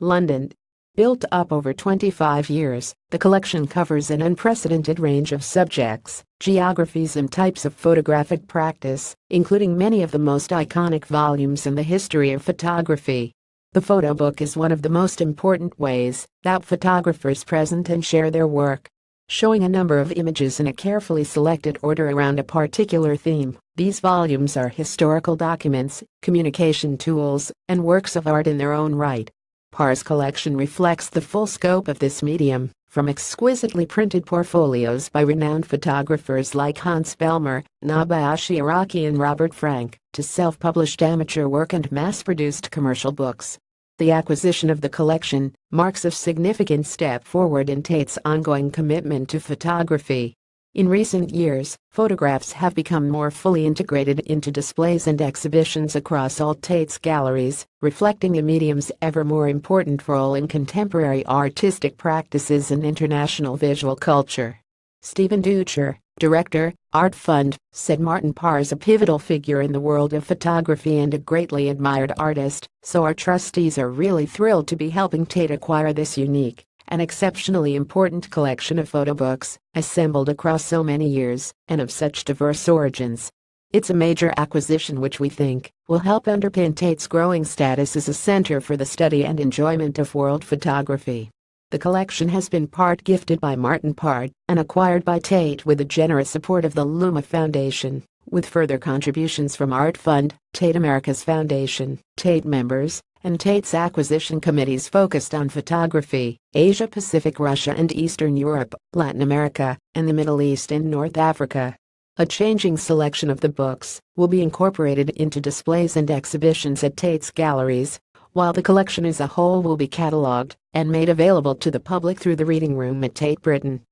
London. Built up over 25 years, the collection covers an unprecedented range of subjects, geographies and types of photographic practice, including many of the most iconic volumes in the history of photography. The photo book is one of the most important ways that photographers present and share their work. Showing a number of images in a carefully selected order around a particular theme, these volumes are historical documents, communication tools, and works of art in their own right. Parr's collection reflects the full scope of this medium, from exquisitely printed portfolios by renowned photographers like Hans Bellmer, Nabayashi Ashiraki and Robert Frank, to self-published amateur work and mass-produced commercial books. The acquisition of the collection marks a significant step forward in Tate's ongoing commitment to photography in recent years, photographs have become more fully integrated into displays and exhibitions across all Tate's galleries, reflecting the medium's ever more important role in contemporary artistic practices and international visual culture. Stephen Dutcher, director, Art Fund, said Martin Parr is a pivotal figure in the world of photography and a greatly admired artist, so our trustees are really thrilled to be helping Tate acquire this unique an exceptionally important collection of photo books, assembled across so many years, and of such diverse origins. It's a major acquisition which we think will help underpin Tate's growing status as a center for the study and enjoyment of world photography. The collection has been part gifted by Martin Part and acquired by Tate with the generous support of the Luma Foundation, with further contributions from Art Fund, Tate America's Foundation, Tate members, and Tate's acquisition committees focused on photography, Asia Pacific, Russia and Eastern Europe, Latin America, and the Middle East and North Africa. A changing selection of the books will be incorporated into displays and exhibitions at Tate's galleries, while the collection as a whole will be catalogued and made available to the public through the Reading Room at Tate Britain.